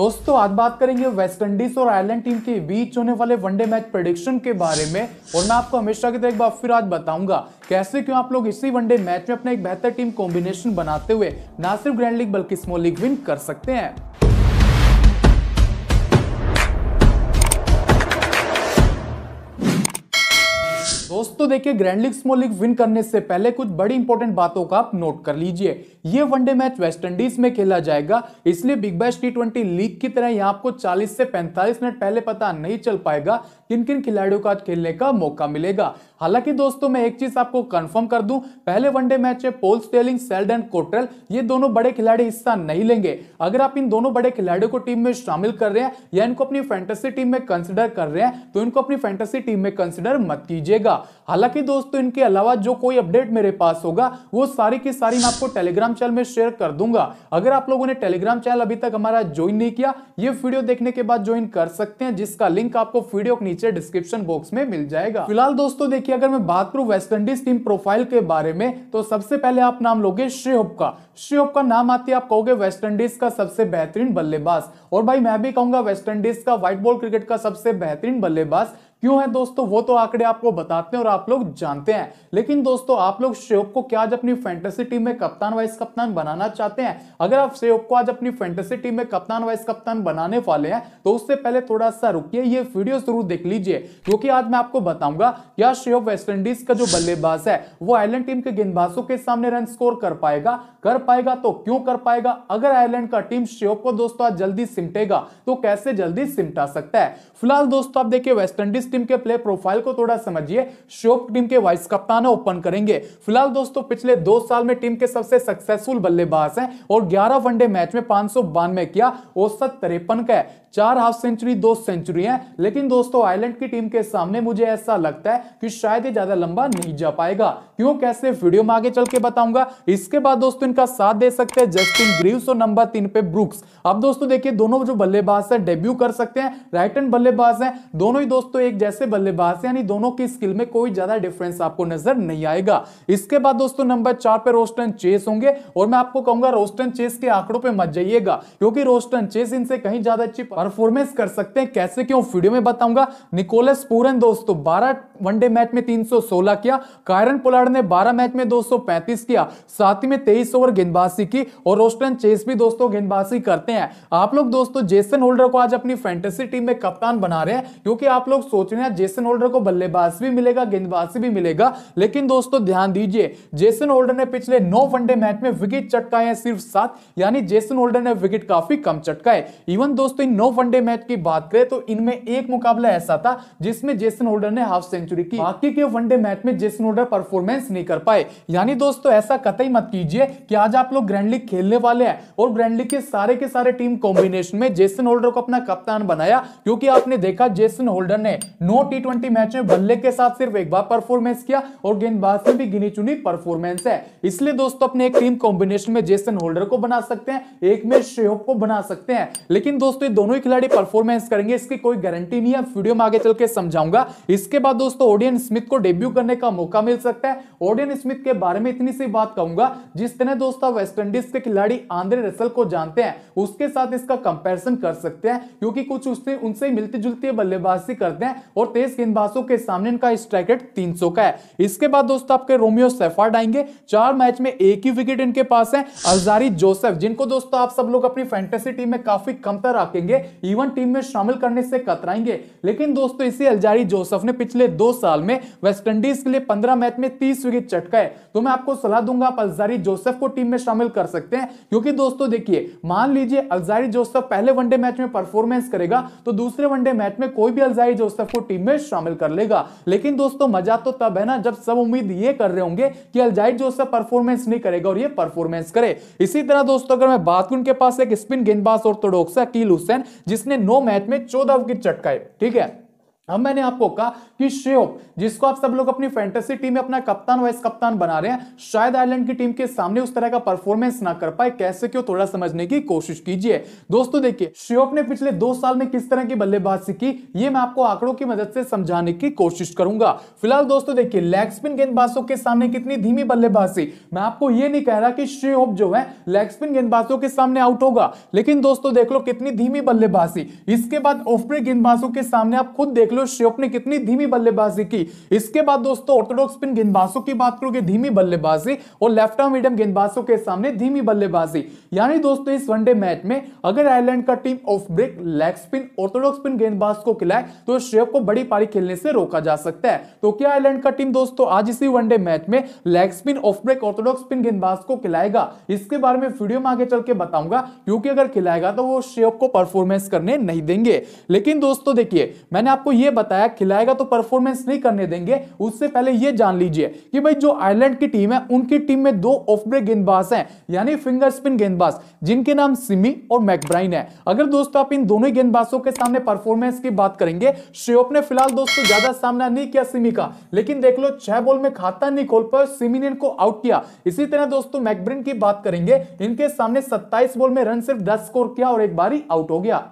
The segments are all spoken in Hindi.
दोस्तों तो आज बात करेंगे वेस्टइंडीज और आयरलैंड टीम के बीच होने वाले वनडे मैच प्रेडिक्शन के बारे में और मैं आपको हमेशा की तरह एक बार फिर आज बताऊंगा कैसे क्यों आप लोग इसी वनडे मैच में अपना एक बेहतर टीम कॉम्बिनेशन बनाते हुए ना सिर्फ ग्रैंड लीग बल्कि स्मॉल लीग विन कर सकते हैं दोस्तों देखिए grand league small league win करने से पहले कुछ बड़ी इंपॉर्टेंट बातों का आप नोट कर लीजिए ये वनडे मैच वेस्ट इंडीज में खेला जाएगा इसलिए Big Bash T twenty league की तरह यहाँ आपको 40 से 45 मिनट पहले पता नहीं चल पाएगा किन किन खिलाड़ियों का आज खेलने का मौका मिलेगा हालांकि दोस्तों मैं एक चीज आपको कंफर्म कर दूं पहले वनडे मैच है पोल स्टेलिंग सेल्ड एंड कोटल ये दोनों बड़े खिलाड़ी हिस्सा नहीं लेंगे अगर आप इन दोनों बड़े खिलाड़ियों को टीम में शामिल कर रहे हैं या इनको अपनी फैंटेसी टीम में कंसिडर कर रहे हैं तो इनको अपनी फैंटेसी टीम में कंसिडर मत कीजिएगा हालांकि दोस्तों इनके अलावा जो कोई अपडेट मेरे पास होगा वो सारी की सारी मैं आपको टेलीग्राम चैनल में शेयर कर दूंगा अगर आप लोगों ने टेलीग्राम चैनल अभी तक हमारा ज्वाइन नहीं किया ये वीडियो देखने के बाद ज्वाइन कर सकते हैं जिसका लिंक आपको वीडियो के नीचे डिस्क्रिप्शन बॉक्स में मिल जाएगा फिलहाल दोस्तों देखिए अगर मैं बात करूं वेस्ट इंडीज टीम प्रोफाइल के बारे में तो सबसे पहले आप नाम लोगे श्रेहोप का श्रेहोप का नाम आते आप कहोगे वेस्ट इंडीज का सबसे बेहतरीन बल्लेबाज और भाई मैं भी कहूंगा वेस्ट इंडीज का व्हाइट बॉल क्रिकेट का सबसे बेहतरीन बल्लेबाज क्यों है दोस्तों वो तो आंकड़े आपको बताते हैं और आप लोग जानते हैं लेकिन दोस्तों आप लोग श्रेयब को क्या आज अपनी फैंटेसी टीम में कप्तान वाइस कप्तान बनाना चाहते हैं अगर आप श्रेयब को आज अपनी फैंटेसी टीम में कप्तान वाइस कप्तान बनाने वाले हैं तो उससे पहले थोड़ा सा रुकिए ये वीडियो जरूर देख लीजिए क्योंकि आज मैं आपको बताऊंगा क्या श्रेयब वेस्टइंडीज का जो बल्लेबाज है वो आयरलैंड टीम के गेंदबाजों के सामने रन स्कोर कर पाएगा कर पाएगा तो क्यों कर पाएगा अगर आयरलैंड का टीम श्रेयब को दोस्तों आज जल्दी सिमटेगा तो कैसे जल्दी सिमटा सकता है फिलहाल दोस्तों आप देखिए वेस्टइंडीज टीम के प्ले प्रोफाइल को थोड़ा समझिए शोक टीम के वाइस कप्तान ओपन करेंगे फिलहाल दोस्तों पिछले दो साल में टीम के सबसे सक्सेसफुल बल्लेबाज हैं और 11 वनडे मैच में पांच सौ बानवे किया औसत तिरपन का है चार हाफ सेंचुरी दो सेंचुरी है लेकिन दोस्तों आयरलैंड की टीम के सामने मुझे ऐसा लगता है कि शायद ये ज्यादा लंबा नहीं जा पाएगा क्यों कैसे वीडियो में आगे चल के बताऊंगा इसके बाद दोस्तों इनका साथ दे सकते हैं जस्टिन ग्रीव्स और नंबर तीन पे ब्रुक्स अब दोस्तों देखिए दोनों जो बल्लेबाज है डेब्यू कर सकते हैं राइट एंड बल्लेबाज है दोनों ही दोस्तों एक जैसे बल्लेबाज यानी दोनों की स्किल में कोई ज्यादा डिफरेंस आपको नजर नहीं आएगा इसके बाद दोस्तों नंबर चार पे रोस्टन चेस होंगे और मैं आपको कहूंगा रोस्टन चेस के आंकड़ों पे मत जाइएगा क्योंकि रोस्टन चेस इनसे कहीं ज्यादा अच्छी परफॉर्मेंस कर सकते हैं कैसे क्यों वीडियो में बताऊंगा निकोलस पूरन दोस्तों बारह वनडे मैच में 316 किया कायरन पोलार्ड ने 12 मैच में 235 किया साथ ही में 23 ओवर गेंदबाजी की और रोस्टन चेस भी दोस्तों गेंदबाजी करते हैं आप लोग दोस्तों जेसन होल्डर को आज अपनी फैंटेसी टीम में कप्तान बना रहे हैं क्योंकि आप लोग सोच रहे हैं जेसन होल्डर को बल्लेबाज भी मिलेगा गेंदबाजी भी मिलेगा लेकिन दोस्तों ध्यान दीजिए जेसन होल्डर ने पिछले नौ वनडे मैच में विकेट चटकाए हैं सिर्फ सात यानी जेसन होल्डर ने विकेट काफी कम चटकाए इवन दोस्तों इन नौ वनडे मैच की बात करें तो इनमें एक मुकाबला ऐसा था जिसमें जेसन होल्डर ने हाफ सेंचुरी सेंचुरी की बाकी के वनडे मैच में जेसन ओडर परफॉर्मेंस नहीं कर पाए यानी दोस्तों ऐसा कतई मत कीजिए कि आज आप लोग ग्रैंड लीग खेलने वाले हैं और ग्रैंड लीग के सारे के सारे टीम कॉम्बिनेशन में जेसन होल्डर को अपना कप्तान बनाया क्योंकि आपने देखा जेसन होल्डर ने नो टी मैच में बल्ले के साथ सिर्फ एक बार परफॉर्मेंस किया और गेंदबाज में भी गिनी चुनी परफॉर्मेंस है इसलिए दोस्तों अपने एक टीम कॉम्बिनेशन में जेसन होल्डर को बना सकते हैं एक में श्रेयोक को बना सकते हैं लेकिन दोस्तों ये दोनों ही खिलाड़ी परफॉर्मेंस करेंगे इसकी कोई गारंटी नहीं है वीडियो में आगे चल के समझाऊंगा इसके बाद दोस्तों दोस्तों ओडियन स्मिथ को डेब्यू करने का मौका मिल सकता है ओडियन स्मिथ के बारे में इतनी सी बात कहूंगा जिस तरह दोस्तों वेस्टइंडीज के खिलाड़ी आंद्रे रसल को जानते हैं उसके साथ इसका कंपेरिजन कर सकते हैं क्योंकि कुछ उससे उनसे मिलती जुलती बल्लेबाजी करते हैं और तेज गेंदबाजों के सामने इनका स्ट्राइक रेट 300 का है इसके बाद दोस्तों आपके रोमियो सेफार्ड आएंगे चार मैच में एक ही विकेट इनके पास है अल्जारी जोसेफ जिनको दोस्तों आप सब लोग अपनी फैंटेसी टीम में काफी कमतर रखेंगे इवन टीम में शामिल करने से कतराएंगे लेकिन दोस्तों इसी अलजारी जोसेफ ने पिछले दो साल में वेस्टइंडीज के लिए पंद्रह मैच में तीस विकेट चटका है तो मैं आपको सलाह दूंगा आप अल्जारी जोसेफ को टीम में शामिल कर सकते हैं क्योंकि दोस्तों देखिए मान लीजिए अल्जारी जोसेफ पहले वनडे मैच में परफॉर्मेंस करेगा तो दूसरे वनडे मैच में कोई भी अल्जारी जोसेफ को टीम में शामिल कर लेगा लेकिन दोस्तों मजा तो तब है ना जब सब उम्मीद ये कर रहे होंगे कि अल्जारी जोसेफ परफॉर्मेंस नहीं करेगा और ये परफॉर्मेंस करे इसी तरह दोस्तों अगर मैं बात करूं के पास एक स्पिन गेंदबाज और तोडोक्सा कील हुसैन जिसने नौ मैच में चौदह विकेट चटकाए ठीक है अब मैंने आपको कहा कि श्योप जिसको आप सब लोग अपनी फैंटेसी टीम में अपना कप्तान वाइस कप्तान बना रहे हैं शायद आयरलैंड की टीम के सामने उस तरह का परफॉर्मेंस ना कर पाए कैसे क्यों थोड़ा समझने की कोशिश कीजिए दोस्तों देखिए श्योप ने पिछले दो साल में किस तरह की बल्लेबाजी की ये मैं आपको आंकड़ों की मदद से समझाने की कोशिश करूंगा फिलहाल दोस्तों देखिए लेग स्पिन गेंदबाजों के सामने कितनी धीमी बल्लेबाजी मैं आपको ये नहीं कह रहा कि श्रेहोप जो है लेग स्पिन गेंदबाजों के सामने आउट होगा लेकिन दोस्तों देख लो कितनी धीमी बल्लेबाजी इसके बाद ऑफ ब्रेक गेंदबाजों के सामने आप खुद देख लो श्रेयोप ने कितनी धीमी धीमी बल्लेबाजी की इसके बाद दोस्तों ऑर्थोडॉक्स स्पिन गेंदबाजों की बात करोगे धीमी बल्लेबाजी और लेफ्ट आर्म मीडियम गेंदबाजों के सामने धीमी बल्लेबाजी यानी दोस्तों इस वनडे मैच में अगर आयरलैंड का team off break leg spin orthodox spin गेंदबाज को खिलाए तो श्रेय को बड़ी पारी खेलने से रोका जा सकता है तो क्या आयरलैंड का टीम दोस्तों आज इसी वनडे मैच में leg spin off break orthodox spin गेंदबाज को खिलाएगा इसके बारे में वीडियो में आगे चल के बताऊंगा क्योंकि अगर खिलाएगा तो वो श्रेय को परफॉर्मेंस करने नहीं देंगे लेकिन दोस्तों देखिए मैंने आपको यह बताया खिलाएगा तो पर... परफॉर्मेंस नहीं करने देंगे उससे पहले ये जान लीजिए कि भाई जो आयरलैंड की टीम है उनकी टीम में दो ऑफ ब्रेक गेंदबाज हैं यानी फिंगर स्पिन गेंदबाज जिनके नाम सिमी और मैकब्राइन है अगर दोस्तों आप इन दोनों गेंदबाजों के सामने परफॉर्मेंस की बात करेंगे श्रेयोप ने फिलहाल दोस्तों ज्यादा सामना नहीं किया सिमी का लेकिन देख लो छह बॉल में खाता नहीं खोल पर सिमी ने इनको आउट किया इसी तरह दोस्तों मैकब्रिन की बात करेंगे इनके सामने सत्ताईस बॉल में रन सिर्फ दस स्कोर किया और एक बारी आउट हो गया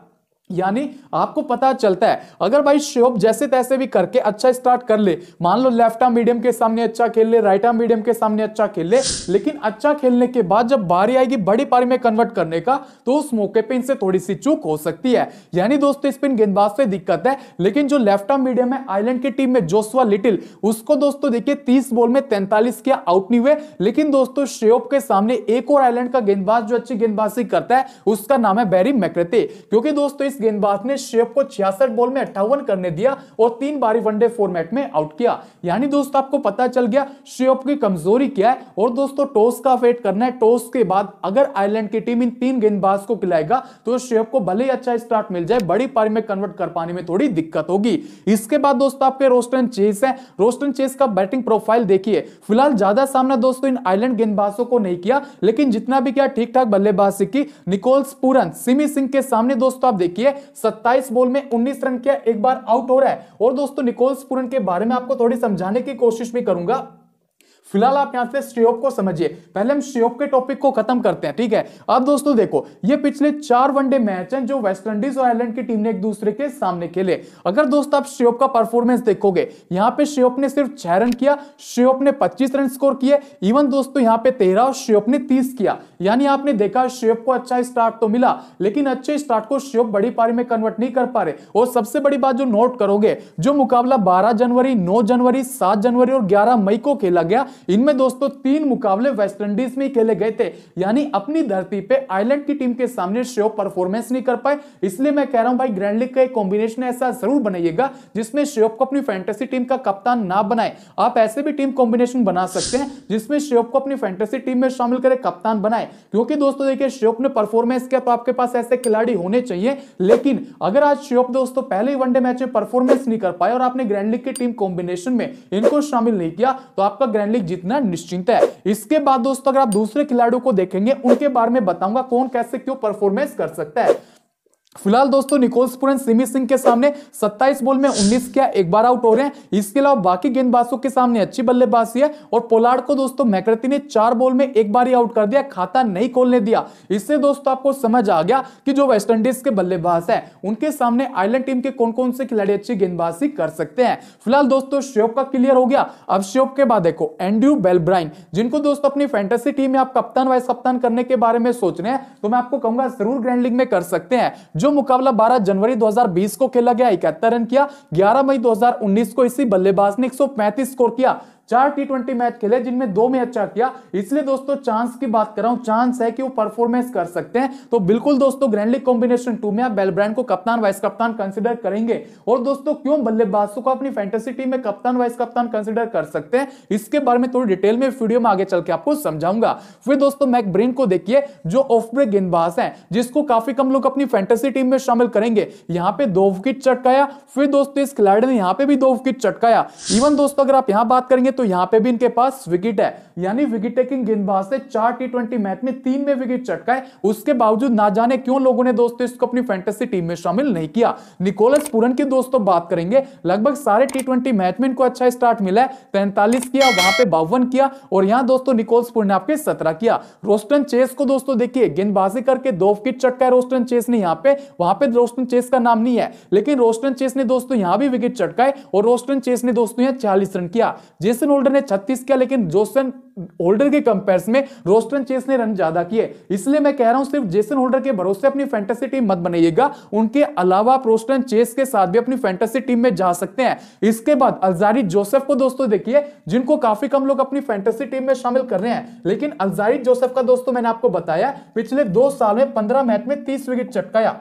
यानी आपको पता चलता है अगर भाई श्योप जैसे तैसे भी करके अच्छा स्टार्ट कर ले मान लो लेफ्ट आर्म मीडियम के सामने अच्छा खेल ले राइट आर्म मीडियम के सामने अच्छा खेल ले लेकिन अच्छा खेलने के बाद जब बारी आएगी बड़ी पारी में कन्वर्ट करने का तो उस मौके पे इनसे थोड़ी सी चूक हो सकती है यानी दोस्तों स्पिन गेंदबाज से दिक्कत है लेकिन जो लेफ्ट आर्म मीडियम है आयरलैंड की टीम में जोसवा लिटिल उसको दोस्तों देखिए तीस बॉल में तैंतालीस के आउट नहीं हुए लेकिन दोस्तों श्योप के सामने एक और आयलैंड का गेंदबाज जो अच्छी गेंदबाजी करता है उसका नाम है बैरी मैक्रेते क्योंकि दोस्तों इस इस गेंदबाज ने शेफ को छियासठ बॉल में अट्ठावन करने दिया और तीन बारी वनडे फॉर्मेट में आउट किया यानी दोस्तों आपको पता चल गया शेफ की कमजोरी क्या है और दोस्तों टॉस का वेट करना है टॉस के बाद अगर आयरलैंड की टीम इन तीन गेंदबाज को खिलाएगा तो शेफ को भले ही अच्छा स्टार्ट मिल जाए बड़ी पारी में कन्वर्ट कर पाने में थोड़ी दिक्कत होगी इसके बाद दोस्तों आपके रोस्टन चेस है रोस्टन चेस का बैटिंग प्रोफाइल देखिए फिलहाल ज्यादा सामना दोस्तों इन आयरलैंड गेंदबाजों को नहीं किया लेकिन जितना भी क्या ठीक ठाक बल्लेबाजी की निकोल्स पूरन सिमी सिंह के सामने दोस्तों आप देखिए है सत्ताईस बॉल में उन्नीस रन किया एक बार आउट हो रहा है और दोस्तों निकोल्स पूरन के बारे में आपको थोड़ी समझाने की कोशिश भी करूंगा फिलहाल आप यहां से श्रेयोग को समझिए पहले हम श्रेयोग के टॉपिक को खत्म करते हैं ठीक है अब दोस्तों देखो ये पिछले चार वनडे मैच हैं जो वेस्टइंडीज और आयरलैंड की टीम ने एक दूसरे के सामने खेले अगर दोस्तों आप श्रेयोग का परफॉर्मेंस देखोगे यहाँ पे श्योप ने सिर्फ छह रन किया श्योप ने पच्चीस रन स्कोर किए इवन दोस्तों यहाँ पे तेरह और श्योप ने तीस किया यानी आपने देखा श्रेयोग को अच्छा स्टार्ट तो मिला लेकिन अच्छे स्टार्ट को श्योप बड़ी पारी में कन्वर्ट नहीं कर पा रहे और सबसे बड़ी बात जो नोट करोगे जो मुकाबला बारह जनवरी नौ जनवरी सात जनवरी और ग्यारह मई को खेला गया इनमें दोस्तों तीन मुकाबले वेस्टइंडीज में खेले गए थे यानी अपनी धरती पे आयरलैंड की टीम के सामने श्रेयो परफॉर्मेंस नहीं कर पाए इसलिए मैं कह रहा हूं भाई ग्रैंड लीग का एक कॉम्बिनेशन ऐसा जरूर बनाइएगा जिसमें श्रेय को अपनी फैंटेसी टीम का कप्तान ना बनाए आप ऐसे भी टीम कॉम्बिनेशन बना सकते हैं जिसमें श्रेय को अपनी फैंटेसी टीम में शामिल करें कप्तान बनाए क्योंकि दोस्तों देखिए श्रेयप ने परफॉर्मेंस किया तो आपके पास ऐसे खिलाड़ी होने चाहिए लेकिन अगर आज श्रेयप दोस्तों पहले ही वनडे मैच में परफॉर्मेंस नहीं कर पाए और आपने ग्रैंड लीग की टीम कॉम्बिनेशन में इनको शामिल नहीं किया तो आपका ग्रैंड लीग जीतना निश्चिंत है इसके बाद दोस्तों अगर आप दूसरे खिलाड़ियों को देखेंगे उनके बारे में बताऊंगा कौन कैसे क्यों परफॉर्मेंस कर सकता है फिलहाल दोस्तों निकोल पुरन सिमी सिंह के सामने 27 बॉल में 19 क्या एक बार आउट हो रहे हैं इसके अलावा बाकी गेंदबाजों के सामने अच्छी बल्लेबाजी है और पोलार्ड को दोस्तों मैकृति ने चार बॉल में एक बार ही आउट कर दिया खाता नहीं खोलने दिया इससे दोस्तों आपको समझ आ गया कि जो वेस्ट इंडीज के बल्लेबाज है उनके सामने आयरलैंड टीम के कौन कौन से खिलाड़ी अच्छी गेंदबाजी कर सकते हैं फिलहाल दोस्तों श्योप का क्लियर हो गया अब श्योप के बाद देखो एंड्रू बेलब्राइन जिनको दोस्तों अपनी फैंटेसी टीम में आप कप्तान वाइस कप्तान करने के बारे में सोच रहे हैं तो मैं आपको कहूंगा जरूर ग्रैंड लीग में कर सकते हैं जो मुकाबला 12 जनवरी 2020 को खेला गया इकहत्तर रन किया 11 मई 2019 को इसी बल्लेबाज ने 135 स्कोर किया चार टी ट्वेंटी मैच खेले जिनमें दो में अच्छा किया इसलिए दोस्तों चांस की बात कर रहा हूं चांस है कि वो परफॉर्मेंस कर सकते हैं तो बिल्कुल दोस्तों ग्रैंड लीग कॉम्बिनेशन टू में आप बेलब्रांड को कप्तान वाइस कप्तान कंसिडर करेंगे और दोस्तों क्यों बल्लेबाजों को अपनी फैंटेसी टीम में कप्तान वाइस कप्तान कंसिडर कर सकते हैं इसके बारे में थोड़ी डिटेल में वीडियो में आगे चल के आपको समझाऊंगा फिर दोस्तों मैक ब्रेन को देखिए जो ऑफ ब्रेक गेंदबाज है जिसको काफी कम लोग अपनी फैंटेसी टीम में शामिल करेंगे यहाँ पे दो विकेट चटकाया फिर दोस्तों इस खिलाड़ी ने यहाँ पे भी दो विकेट चटकाया इवन दोस्तों अगर आप यहाँ बात करेंगे तो यहां पे भी इनके पास विकेट है यानी विकेट टेकिंग गेंदबाज से चार टी ट्वेंटी मैच में तीन में विकेट चटका है उसके बावजूद ना जाने क्यों लोगों ने दोस्तों इसको अपनी फैंटेसी टीम में शामिल नहीं किया निकोलस पूरन की दोस्तों तो बात करेंगे लगभग सारे टी मैच में इनको अच्छा स्टार्ट मिला है तैंतालीस किया वहां पे बावन किया और यहां दोस्तों निकोलस पूरन ने आपके सत्रह किया रोस्टन चेस को दोस्तों देखिए गेंदबाजी करके दो विकेट चटका है रोस्टन चेस ने यहाँ पे वहां पे रोस्टन चेस का नाम नहीं है लेकिन रोस्टन चेस ने दोस्तों यहां भी विकेट चटका है और रोस्टन चेस ने दोस्तों यहां चालीस रन किया जिस रोस्टन ओल्डर ने 36 किया लेकिन जोसन होल्डर के कंपेयर में रोस्टन चेस ने रन ज्यादा किए इसलिए मैं कह रहा हूं सिर्फ जेसन होल्डर के भरोसे अपनी फैंटेसी टीम मत बनाइएगा उनके अलावा रोस्टन चेस के साथ भी अपनी फैंटेसी टीम में जा सकते हैं इसके बाद अल्जारी जोसेफ को दोस्तों देखिए जिनको काफी कम लोग अपनी फैंटेसी टीम में शामिल कर रहे हैं लेकिन अल्जारी जोसेफ का दोस्तों मैंने आपको बताया पिछले दो साल में पंद्रह मैच में तीस विकेट चटकाया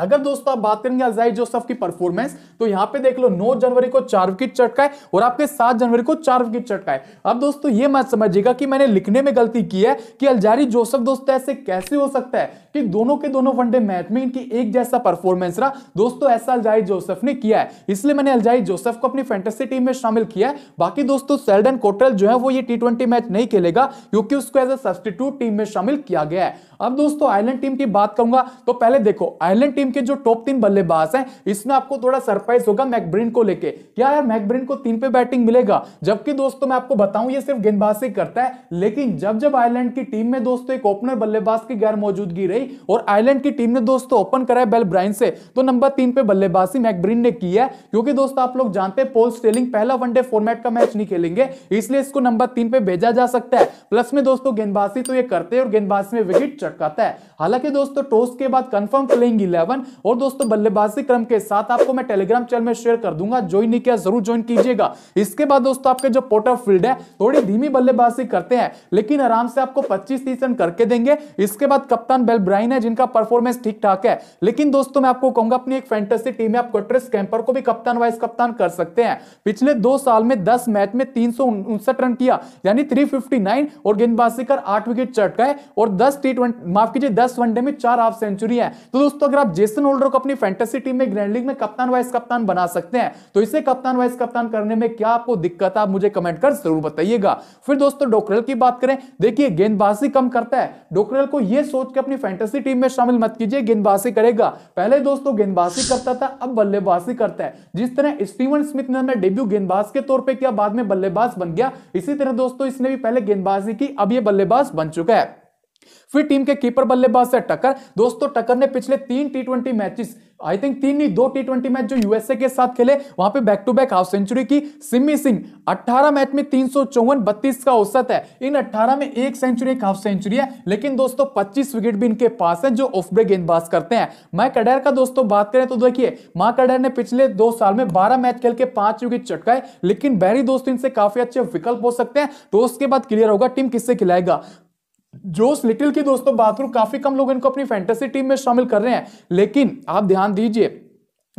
अगर दोस्तों आप बात करेंगे अजाइड जोसफ की परफॉर्मेंस तो यहां पे देख लो 9 जनवरी को चार विकेट चटकाए और आपके 7 जनवरी को चार विकेट चटका है अब दोस्तों ये मत समझिएगा कि मैंने लिखने में गलती की है कि अलजारी जोसफ दोस्तों ऐसे कैसे हो सकता है कि दोनों के दोनों वनडे मैच में इनकी एक जैसा परफॉर्मेंस रहा दोस्तों ऐसा अलजाई जोसेफ ने किया है इसलिए मैंने अलजाई जोसेफ को अपनी फैंटेसी टीम में शामिल किया है बाकी दोस्तों सेल्डन कोटरल जो है वो ये टी मैच नहीं खेलेगा क्योंकि उसको एज ए सब्सटीट्यूट टीम में शामिल किया गया है अब दोस्तों आयरलैंड टीम की बात करूंगा तो पहले देखो आयरलैंड टीम के जो टॉप तीन बल्लेबाज हैं इसमें आपको थोड़ा सरप्राइज होगा मैकब्रिन को लेके क्या यार मैकब्रिन को तीन पे बैटिंग मिलेगा जबकि दोस्तों मैं आपको बताऊं ये सिर्फ गेंदबाजी करता है लेकिन जब जब आयरलैंड की टीम में दोस्तों एक ओपनर बल्लेबाज की गैर मौजूदगी रही गई और आयरलैंड की टीम ने दोस्तों ओपन कराया बेल ब्राइन से तो नंबर तीन पे बल्लेबाजी मैकब्रिन ने की है क्योंकि दोस्तों आप लोग जानते हैं पोल स्टेलिंग पहला वनडे फॉर्मेट का मैच नहीं खेलेंगे इसलिए इसको नंबर तीन पे भेजा जा सकता है प्लस में दोस्तों गेंदबाजी तो ये करते हैं और गेंदबाजी में विकेट चटकाता है हालांकि दोस्तों टॉस के बाद कंफर्म प्लेइंग इलेवन और दोस्तों बल्लेबाजी क्रम के साथ आपको मैं टेलीग्राम चैनल में शेयर कर दूंगा ज्वाइन नहीं किया जरूर ज्वाइन कीजिएगा इसके बाद दोस्तों आपके जो पोटर फील्ड है थोड़ी धीमी बल्लेबाजी करते हैं लेकिन आराम से आपको पच्चीस तीस रन करके देंगे इसके बाद कप्तान बेल ब्राइन है जिनका परफॉर्मेंस ठीक ठाक है लेकिन दोस्तों मैं आपको कहूंगा अपनी एक फैंटेसी टीम में आप कटरिस कैंपर को भी कप्तान वाइस कप्तान कर सकते हैं पिछले दो साल में दस मैच में तीन रन किया यानी थ्री और गेंदबाजी कर आठ विकेट चट गए और दस टी माफ कीजिए दस वनडे में चार हाफ सेंचुरी है तो दोस्तों अगर आप जेसन होल्डर को अपनी फैंटेसी टीम में ग्रैंड लीग में कप्तान वाइस कप्तान बना सकते हैं तो इसे कप्तान वाइस कप्तान करने में क्या आपको दिक्कत आप मुझे कमेंट कर जरूर बताइएगा फिर दोस्तों डोकरेल की बात करें देखिए गेंदबाजी कम करता है डोकरेल को यह सोच के अपनी फैंटेसी फैंटेसी टीम में शामिल मत कीजिए गेंदबाजी करेगा पहले दोस्तों गेंदबाजी करता था अब बल्लेबाजी करता है जिस तरह स्टीवन स्मिथ ने अपना डेब्यू गेंदबाज के तौर पर किया बाद में बल्लेबाज बन गया इसी तरह दोस्तों इसने भी पहले गेंदबाजी की अब यह बल्लेबाज बन चुका है फिर टीम के कीपर बल्लेबाज से टक्कर दोस्तों टक्कर ने पिछले तीन T twenty matches I think तीन नहीं दो टी ट्वेंटी मैच जो यूएसए के साथ खेले वहां पे back to back half century की सिमी सिंह 18 मैच में तीन सौ चौवन बत्तीस का औसत है इन 18 में एक सेंचुरी एक हाफ सेंचुरी है लेकिन दोस्तों पच्चीस विकेट भी इनके पास है जो ऑफ ब्रेक गेंदबाज करते हैं मार्क अडैर का दोस्तों बात करें तो देखिए मार्क अडैर ने पिछले दो साल में बारह मैच खेल के पांच विकेट चटकाए लेकिन बहरी दोस्तों इनसे काफी अच्छे विकल्प हो सकते हैं तो उसके बाद क्लियर होगा टीम किससे खिलाएगा जोस लिटिल की दोस्तों बात करूं काफी कम लोग इनको अपनी फैंटेसी टीम में शामिल कर रहे हैं लेकिन आप ध्यान दीजिए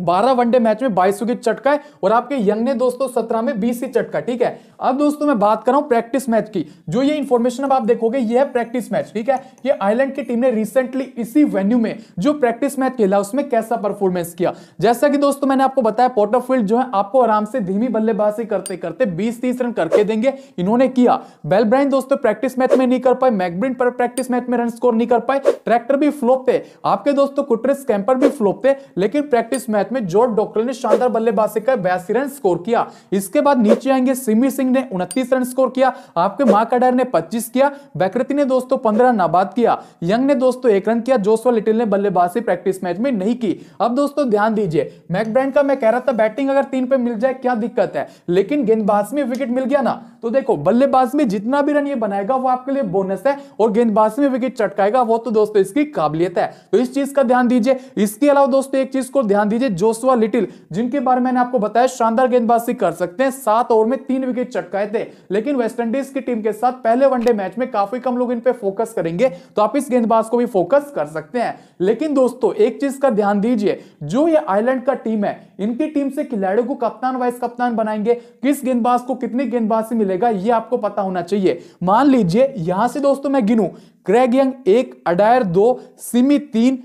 बारह वनडे मैच में बाईस विकेट चटका है और आपके यंग ने दोस्तों सत्रह में बीस ही चटका ठीक है अब दोस्तों मैं बात कर रहा हूं प्रैक्टिस मैच की जो ये इंफॉर्मेशन अब आप देखोगे ये है प्रैक्टिस मैच ठीक है ये आयरलैंड की टीम ने रिसेंटली इसी वेन्यू में जो प्रैक्टिस मैच खेला उसमें कैसा परफॉर्मेंस किया जैसा कि दोस्तों मैंने आपको बताया पोटरफील्ड जो है आपको आराम से धीमी बल्लेबाजी करते करते बीस तीस रन करके देंगे इन्होंने किया बेलब्राइन दोस्तों प्रैक्टिस मैच में नहीं कर पाए मैकब्रिन पर प्रैक्टिस मैच में रन स्कोर नहीं कर पाए ट्रैक्टर भी फ्लोप थे आपके दोस्तों कुटरिस कैंपर भी फ्लोप थे लेकिन प्रैक्टिस मैच मैच में जॉर्ज डॉक्टर ने शानदार बल्लेबाजी कर बयासी रन स्कोर किया इसके बाद नीचे आएंगे सिमी सिंह ने उनतीस रन स्कोर किया आपके माकाडर ने पच्चीस किया बैकृति ने दोस्तों पंद्रह रन नाबाद किया यंग ने दोस्तों एक रन किया जोसवा लिटिल ने बल्लेबाजी प्रैक्टिस मैच में नहीं की अब दोस्तों ध्यान दीजिए मैकब्रैंड का मैं कह रहा था बैटिंग अगर तीन पे मिल जाए क्या दिक्कत है लेकिन गेंदबाज में विकेट मिल गया ना तो देखो बल्लेबाज में जितना भी रन ये बनाएगा वो आपके लिए बोनस है और गेंदबाज में विकेट चटकाएगा वो तो दोस्तों इसकी काबिलियत है तो इस चीज का ध्यान दीजिए इसके अलावा दोस्तों एक चीज को ध्यान दीजिए जोसुआ लिटिल जिनके बारे में आपको बताया शानदार गेंदबाजी कर सकते हैं सात ओवर में तीन विकेट चटकाए थे लेकिन वेस्टइंडीज की टीम के साथ पहले वनडे मैच में काफी कम लोग इन पे फोकस करेंगे तो आप इस गेंदबाज को भी फोकस कर सकते हैं लेकिन दोस्तों एक चीज का ध्यान दीजिए जो ये आयरलैंड का टीम है इनकी टीम से खिलाड़ियों को कप्तान वाइस कप्तान बनाएंगे किस गेंदबाज को कितनी गेंदबाजी मिलेगा ये आपको पता होना चाहिए मान लीजिए यहां से दोस्तों मैं गिनू क्रेग यंग एक अडायर दो सिमी तीन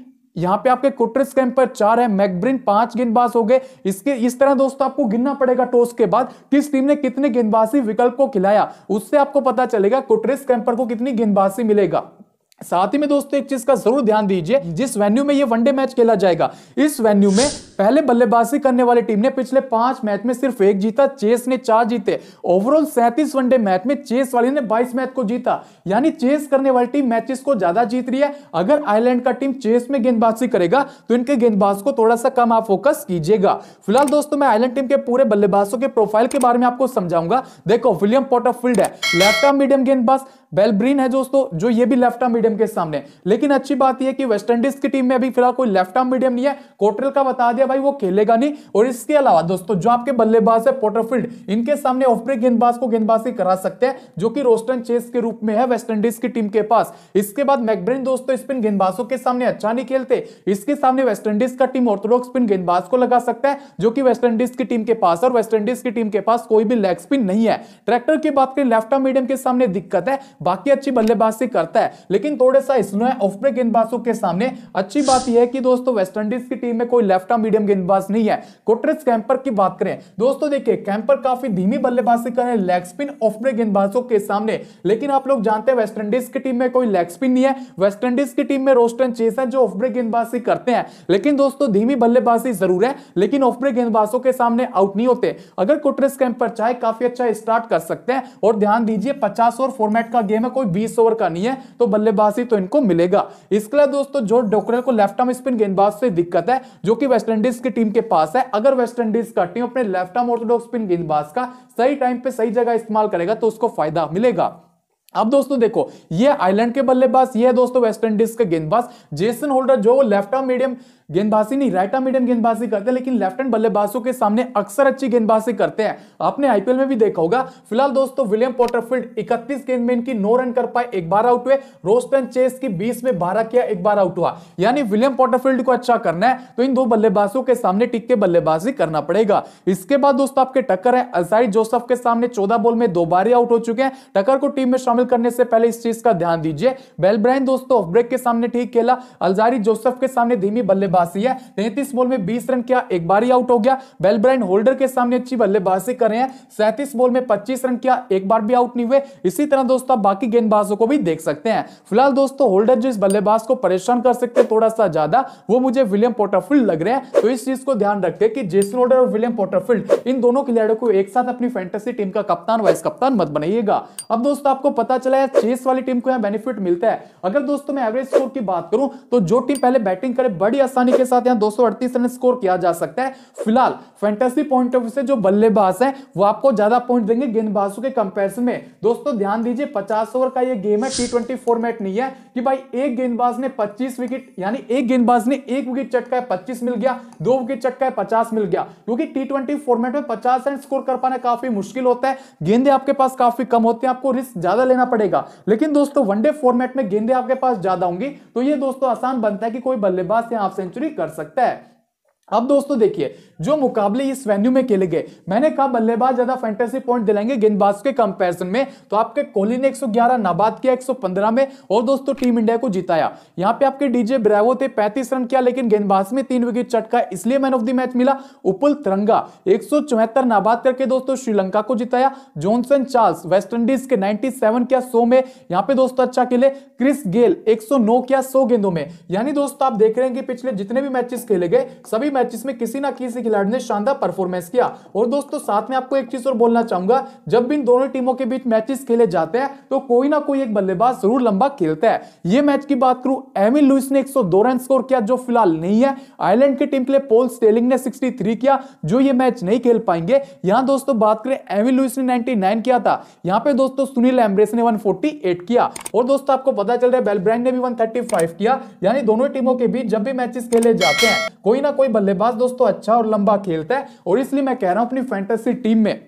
यहां पे आपके कुट्रिस कैंपर चार है मैकब्रिन पांच गेंदबाज हो गए इसके इस तरह दोस्तों आपको गिनना पड़ेगा टॉस के बाद किस टीम ने कितने गेंदबाजी विकल्प को खिलाया उससे आपको पता चलेगा कुट्रिस कैंपर को कितनी गेंदबाजी मिलेगा साथ ही में दोस्तों एक चीज का जरूर ध्यान दीजिए जिस वेन्यू में यह वनडे मैच खेला जाएगा इस वेन्यू में पहले बल्लेबाजी करने वाली टीम ने पिछले पांच मैच में सिर्फ एक जीता चेस ने चार जीते ओवरऑल सैंतीस वनडे मैच में चेस वाली ने बाईस मैच को जीता यानी चेस करने वाली टीम मैचेस को ज्यादा जीत रही है अगर आयरलैंड का टीम चेस में गेंदबाजी करेगा तो इनके गेंदबाज को थोड़ा सा कम आप फोकस कीजिएगा फिलहाल दोस्तों में आयरलैंड टीम के पूरे बल्लेबाजों के प्रोफाइल के बारे में आपको समझाऊंगा देखो विलियम फील्ड है लेफ्ट आर्म मीडियम गेंदबाज बेलब्रीन है दोस्तों जो ये भी लेफ्ट आर्म मीडियम के सामने लेकिन अच्छी बात यह कि वेस्ट इंडीज की टीम में अभी फिलहाल कोई लेफ्ट आर्म मीडियम नहीं है कोटरल का बता दिया है भाई वो खेलेगा नहीं और इसके अलावा दोस्तों जो आपके बल्लेबाज है पोटरफील्ड इनके सामने ऑफ गेंदबाज को गेंदबाजी करा सकते हैं जो कि रोस्टन चेस के रूप में है वेस्टइंडीज की टीम के पास इसके बाद मैकब्रेन दोस्तों स्पिन गेंदबाजों के सामने अच्छा नहीं खेलते इसके सामने वेस्टइंडीज का टीम ऑर्थोडॉक्स स्पिन गेंदबाज को लगा सकता है जो कि वेस्टइंडीज की टीम के पास और वेस्टइंडीज की टीम के पास कोई भी लेग स्पिन नहीं है ट्रैक्टर की बात करें लेफ्ट आर्म मीडियम के सामने दिक्कत है बाकी अच्छी बल्लेबाजी करता है लेकिन थोड़ा सा स्लो है ऑफ ब्रेक गेंदबाजों के सामने अच्छी बात यह है कि दोस्तों वेस्टइंडीज की टीम में कोई लेफ्ट आर्म मीडियम मीडियम गेंदबाज नहीं है कोटरेस कैंपर की बात करें दोस्तों देखिए कैंपर काफी धीमी बल्लेबाजी कर रहे हैं लेग स्पिन ऑफ ब्रेक गेंदबाजों के सामने लेकिन आप लोग जानते हैं वेस्ट इंडीज की टीम में कोई लेग स्पिन नहीं है वेस्ट इंडीज की टीम में रोस्टन चेस है जो ऑफ ब्रेक गेंदबाजी करते हैं लेकिन दोस्तों धीमी बल्लेबाजी जरूर है लेकिन ऑफ ब्रेक गेंदबाजों के सामने आउट नहीं होते अगर कोटरेस कैंपर चाहे काफी अच्छा स्टार्ट कर सकते हैं और ध्यान दीजिए पचास ओवर फॉर्मेट का गेम है कोई बीस ओवर का नहीं है तो बल्लेबाजी तो इनको मिलेगा इसके अलावा दोस्तों जो डॉक्टर को लेफ्ट आर्म स्पिन गेंदबाज से दिक्कत है जो कि वेस्टइंडीज इंडीज की टीम के पास है अगर वेस्ट इंडीज का टीम अपने लेफ्ट आर्म ऑर्थोडॉक्स स्पिन गेंदबाज का सही टाइम पे सही जगह इस्तेमाल करेगा तो उसको फायदा मिलेगा अब दोस्तों देखो ये आइलैंड के बल्लेबाज ये है दोस्तों वेस्ट इंडीज के गेंदबाज जेसन होल्डर जो लेफ्ट आर्म मीडियम गेंदबाजी नहीं राइट मीडियम गेंदबाजी करते हैं लेकिन लेफ्ट हैंड बल्लेबाजों के सामने अक्सर अच्छी गेंदबाजी करते हैं आपने आईपीएल में भी देखा होगा फिलहाल दोस्तों विलियम पोटरफील्ड इकतीस गेंद में इनकी नौ रन कर पाए एक बार आउट हुए रोस्टन चेस की 20 में 12 किया एक बार आउट हुआ यानी विलियम पोटरफील्ड को अच्छा करना है तो इन दो बल्लेबाजों के सामने टिक के बल्लेबाजी करना पड़ेगा इसके बाद दोस्तों आपके टक्कर है अजारी जोसफ के सामने चौदह बॉल में दो ही आउट हो चुके हैं टक्कर को टीम में शामिल करने से पहले इस चीज का ध्यान दीजिए बेलब्राइन दोस्तों ऑफ ब्रेक के सामने ठीक खेला अलजारी जोसफ के सामने धीमी बल्लेबाज बल्लेबाजी है तैतीस बॉल में बीस रन किया एक बार ही आउट हो गया बेलब्राइन होल्डर के सामने अच्छी बल्लेबाजी कर रहे हैं सैंतीस बॉल में पच्चीस रन किया एक बार भी आउट नहीं हुए इसी तरह दोस्तों आप बाकी गेंदबाजों को भी देख सकते हैं फिलहाल दोस्तों होल्डर जो इस बल्लेबाज को परेशान कर सकते हैं थोड़ा सा ज्यादा वो मुझे विलियम पोटरफील्ड लग रहे हैं तो इस चीज को ध्यान रखते कि जेसन होल्डर और विलियम पोटरफील्ड इन दोनों खिलाड़ियों को एक साथ अपनी फैंटेसी टीम का कप्तान वाइस कप्तान मत बनाइएगा अब दोस्तों आपको पता चला है चेस वाली टीम को यहाँ बेनिफिट मिलता है अगर दोस्तों मैं एवरेज स्कोर की बात करूं तो जो टीम पहले बैटिंग करे बड़ी आसानी कहानी के साथ यहां 238 रन स्कोर किया जा सकता है फिलहाल फैंटेसी पॉइंट ऑफ व्यू से जो बल्लेबाज है वो आपको ज्यादा पॉइंट देंगे गेंदबाजों के कंपेरिजन में दोस्तों ध्यान दीजिए पचास ओवर का ये गेम है टी फॉर्मेट नहीं है कि भाई एक गेंदबाज ने पच्चीस विकेट यानी एक गेंदबाज ने एक विकेट चटका है पच्चीस मिल गया दो विकेट चटका है पचास मिल गया क्योंकि टी फॉर्मेट में पचास रन स्कोर कर पाना काफी मुश्किल होता है गेंदे आपके पास काफी कम होते हैं आपको रिस्क ज्यादा लेना पड़ेगा लेकिन दोस्तों वनडे फॉर्मेट में गेंदे आपके पास ज्यादा होंगी तो ये दोस्तों आसान बनता है कि कोई बल्लेबाज से आप सेंचुरी सेंचुरी कर सकता है अब दोस्तों देखिए जो मुकाबले इस वेन्यू में खेले गए मैंने कहा बल्लेबाज ज्यादा फैंटेसी पॉइंट दिलाएंगे गेंदबाज के कंपैरिजन में तो आपके कोहली ने 111 नाबाद किया 115 में और दोस्तों टीम इंडिया को जिताया यहां पे आपके डीजे ब्रावो थे 35 रन किया लेकिन गेंदबाज में तीन विकेट चटका इसलिए मैन ऑफ द मैच मिला उपुल तिरंगा एक नाबाद करके दोस्तों श्रीलंका को जिताया जॉनसन चार्ल्स वेस्ट इंडीज के नाइनटी किया सो में यहाँ पे दोस्तों अच्छा खेले क्रिस गेल एक किया सो गेंदों में यानी दोस्तों आप देख रहे हैं कि पिछले जितने भी मैचेस खेले गए सभी मैचेस में किसी ना किसी खिलाड़ी ने शानदार परफॉर्मेंस किया और दोस्तों साथ में आपको एक चीज और बोलना चाहूंगा जब भी इन दोनों टीमों के बीच मैचेस खेले जाते हैं तो कोई ना कोई एक बल्लेबाज जरूर लंबा खेलता है ये मैच की बात करूं एमिल लुइस ने एक रन स्कोर किया जो फिलहाल नहीं है आयरलैंड की टीम के लिए पोल स्टेलिंग ने सिक्सटी किया जो ये मैच नहीं खेल पाएंगे यहां दोस्तों बात करें एमिल लुइस ने नाइनटी किया था यहां पर दोस्तों सुनील एम्ब्रेस ने वन किया और दोस्तों आपको पता चल रहा है बेलब्रैंड ने भी वन किया यानी दोनों टीमों के बीच जब भी मैचेस खेले जाते हैं कोई ना कोई बल्ले बल्लेबाज दोस्तों अच्छा और लंबा खेलता है और इसलिए मैं कह रहा हूं अपनी फैंटेसी टीम में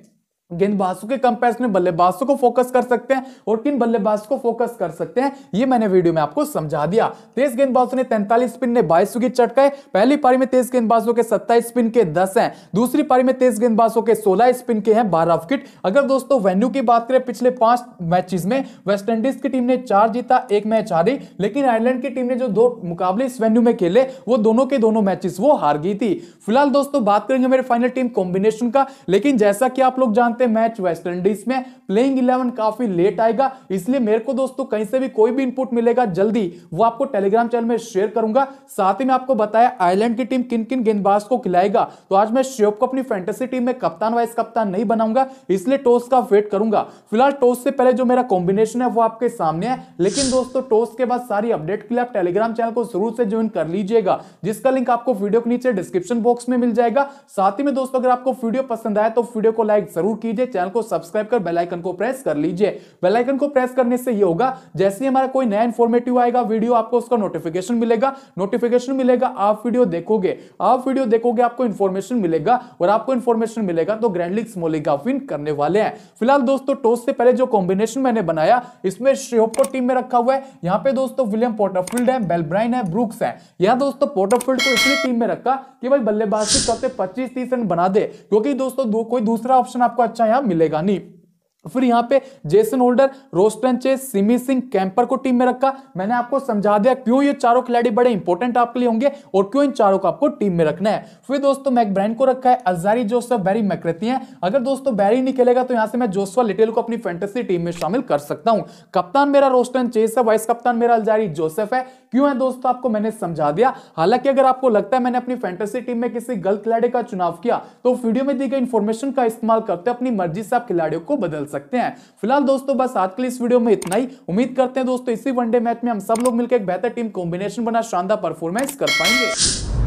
गेंदबाजों के कंपेरिजन में बल्लेबाजों को फोकस कर सकते हैं और किन बल्लेबाज को फोकस कर सकते हैं ये मैंने वीडियो में आपको समझा दिया तेज गेंदबाजों ने तैंतालीस स्पिन ने बाईस विकेट चटकाए पहली पारी में तेज गेंदबाजों के सत्ताईस स्पिन के दस हैं दूसरी पारी में तेज गेंदबाजों के सोलह स्पिन के हैं बारह विकेट अगर दोस्तों वेन्यू की बात करें पिछले पांच मैचेज में वेस्टइंडीज की टीम ने चार जीता एक मैच हारी लेकिन आयरलैंड की टीम ने जो दो मुकाबले इस वेन्यू में खेले वो दोनों के दोनों मैचेस वो हार गई थी फिलहाल दोस्तों बात करेंगे मेरे फाइनल टीम कॉम्बिनेशन का लेकिन जैसा कि आप लोग जानते करते हैं मैच वेस्टइंडीज में प्लेइंग इलेवन काफी लेट आएगा इसलिए मेरे को दोस्तों कहीं से भी कोई भी इनपुट मिलेगा जल्दी वो आपको टेलीग्राम चैनल में शेयर करूंगा साथ ही मैं आपको बताया आयरलैंड की टीम किन किन गेंदबाज को खिलाएगा तो आज मैं श्योप को अपनी फैंटेसी टीम में कप्तान वाइस कप्तान नहीं बनाऊंगा इसलिए टॉस का वेट करूंगा फिलहाल टॉस से पहले जो मेरा कॉम्बिनेशन है वो आपके सामने है लेकिन दोस्तों टॉस के बाद सारी अपडेट के लिए आप टेलीग्राम चैनल को जरूर से ज्वाइन कर लीजिएगा जिसका लिंक आपको वीडियो के नीचे डिस्क्रिप्शन बॉक्स में मिल जाएगा साथ ही में दोस्तों अगर आपको वीडियो पसंद आए तो वीडियो को लाइक जरूर कीजिए कीजिए चैनल को सब्सक्राइब कर बेलाइकन को प्रेस कर लीजिए बेलाइकन को प्रेस करने से ये होगा जैसे ही हमारा कोई नया इन्फॉर्मेटिव आएगा वीडियो आपको उसका नोटिफिकेशन मिलेगा नोटिफिकेशन मिलेगा आप वीडियो देखोगे आप वीडियो देखोगे आपको इन्फॉर्मेशन मिलेगा और आपको इन्फॉर्मेशन मिलेगा तो ग्रैंडलिक स्मोलिगा विन करने वाले हैं फिलहाल दोस्तों टॉस से पहले जो कॉम्बिनेशन मैंने बनाया इसमें श्रेपो टीम में रखा हुआ है यहाँ पे दोस्तों विलियम पोर्टरफील्ड है बेलब्राइन है ब्रुक्स है यहाँ दोस्तों पोर्टरफील्ड को इसलिए टीम में रखा कि भाई बल्लेबाजी करते पच्चीस तीस रन बना दे क्योंकि दोस्तों दो, कोई दूसरा ऑप्शन आपको अच्छा चाहे यहाँ मिलेगा नहीं फिर यहां पे Jason Holder Roston Chase Simi Singh Campher को टीम में रखा मैंने आपको समझा दिया क्यों ये चारों खिलाड़ी बड़े इंपॉर्टेंट आपके लिए होंगे और क्यों इन चारों को आपको टीम में रखना है फिर दोस्तों मैकब्रैंड को रखा है अजारी जोसफ बैरी मैक्रेती है अगर दोस्तों बैरी नहीं खेलेगा तो यहां से मैं जोसफा लिटेल को अपनी फैंटेसी टीम में शामिल कर सकता हूं कप्तान मेरा रोस्टन चेस है वाइस कप्तान मेरा अलजारी जोसेफ है क्यों है दोस्तों आपको मैंने समझा दिया हालांकि अगर आपको लगता है मैंने अपनी फैंटेसी टीम में किसी गलत खिलाड़ी का चुनाव किया तो वीडियो में दी गई इन्फॉर्मेशन का इस्तेमाल करते अपनी मर्जी से आप खिलाड़ियों को बदल सकते हैं फिलहाल दोस्तों बस आज के लिए इस वीडियो में इतना ही उम्मीद करते हैं दोस्तों इसी वनडे मैच में हम सब लोग मिलकर एक बेहतर टीम कॉम्बिनेशन बना शानदार परफॉर्मेंस कर पाएंगे